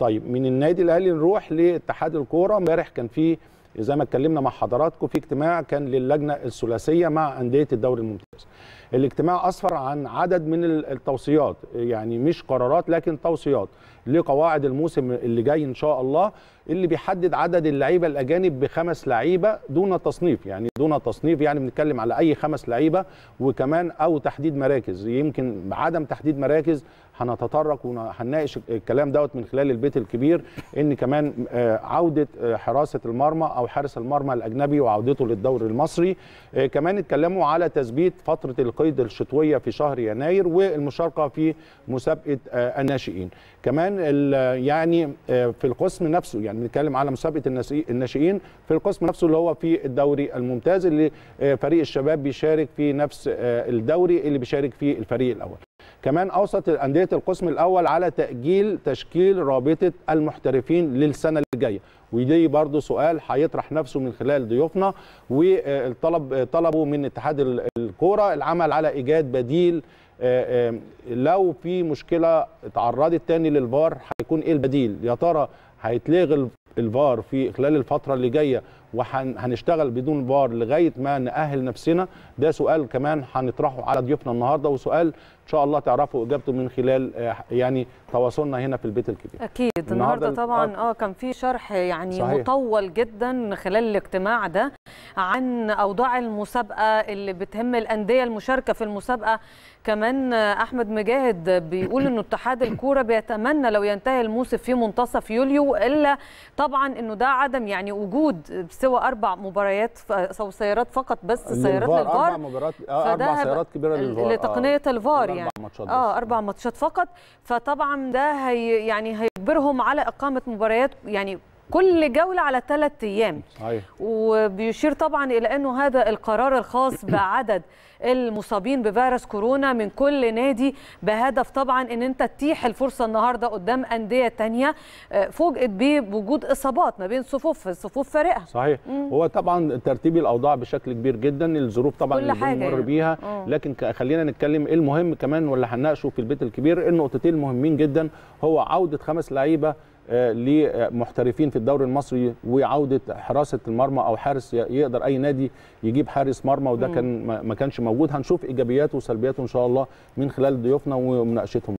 طيب من النادي الاهلي نروح لاتحاد الكوره امبارح كان في زي ما اتكلمنا مع حضراتكم في اجتماع كان للجنه الثلاثيه مع انديه الدوري الممتاز الاجتماع أسفر عن عدد من التوصيات يعني مش قرارات لكن توصيات لقواعد الموسم اللي جاي إن شاء الله اللي بيحدد عدد اللعيبة الأجانب بخمس لعيبة دون تصنيف يعني دون تصنيف يعني بنتكلم على أي خمس لعيبة وكمان أو تحديد مراكز يمكن عدم تحديد مراكز هنتطرق وهنناقش الكلام دوت من خلال البيت الكبير ان كمان آه، عوده آه، حراسه المرمى او حارس المرمى الاجنبي وعودته للدوري المصري آه، كمان اتكلموا على تثبيت فترة القيد الشتوية في شهر يناير والمشاركة في مسابقة آه، الناشئين كمان يعني آه، في القسم نفسه يعني بنتكلم على مسابقة الناشئين في القسم نفسه اللي هو في الدوري الممتاز اللي آه، فريق الشباب بيشارك في نفس الدوري اللي بيشارك فيه الفريق الأول كمان اوصت انديه القسم الاول على تاجيل تشكيل رابطه المحترفين للسنه اللي جايه ودي برضه سؤال هيطرح نفسه من خلال ضيوفنا والطلب طلبوا من اتحاد الكوره العمل على ايجاد بديل آه، آه، لو في مشكله اتعرضت تاني للفار هيكون ايه البديل يا ترى هيتلغي الفار في خلال الفتره اللي جايه وهنشتغل بدون فار لغايه ما ناهل نفسنا ده سؤال كمان هنطرحه على ضيوفنا النهارده وسؤال ان شاء الله تعرفوا اجابته من خلال آه، يعني تواصلنا هنا في البيت الكبير اكيد النهارده, طبعا اه كان في شرح يعني صحيح. مطول جدا خلال الاجتماع ده عن اوضاع المسابقه اللي بتهم الانديه المشاركه في المسابقه كمان آه، احمد مجاهد بيقول انه اتحاد الكوره بيتمنى لو ينتهي الموسم في منتصف يوليو الا طبعا انه ده عدم يعني وجود سوى اربع مباريات او سيارات فقط بس سيارات للفار اربع مباريات آه، اربع سيارات كبيره للفار لتقنيه الفار يعني اربع ماتشات اه اربع ماتشات فقط فطبعا ده هي يعني هيجبرهم على اقامه مباريات يعني كل جولة على ثلاث أيام صحيح. وبيشير طبعا إلى أنه هذا القرار الخاص بعدد المصابين بفيروس كورونا من كل نادي بهدف طبعا أن أنت تتيح الفرصة النهاردة قدام أندية تانية آه، فوجئت بيه بوجود إصابات ما بين صفوف صفوف فريقها صحيح مم. هو طبعا ترتيب الأوضاع بشكل كبير جدا الظروف طبعا كل اللي بنمر يعني. بيها مم. لكن خلينا نتكلم إيه المهم كمان واللي هنناقشه في البيت الكبير النقطتين المهمين جدا هو عودة خمس لعيبة آه، لمحترفين في الدوري المصري وعوده حراسه المرمى او حارس يقدر اي نادي يجيب حارس مرمى وده كان ما كانش موجود هنشوف ايجابياته وسلبياته ان شاء الله من خلال ضيوفنا ومناقشتهم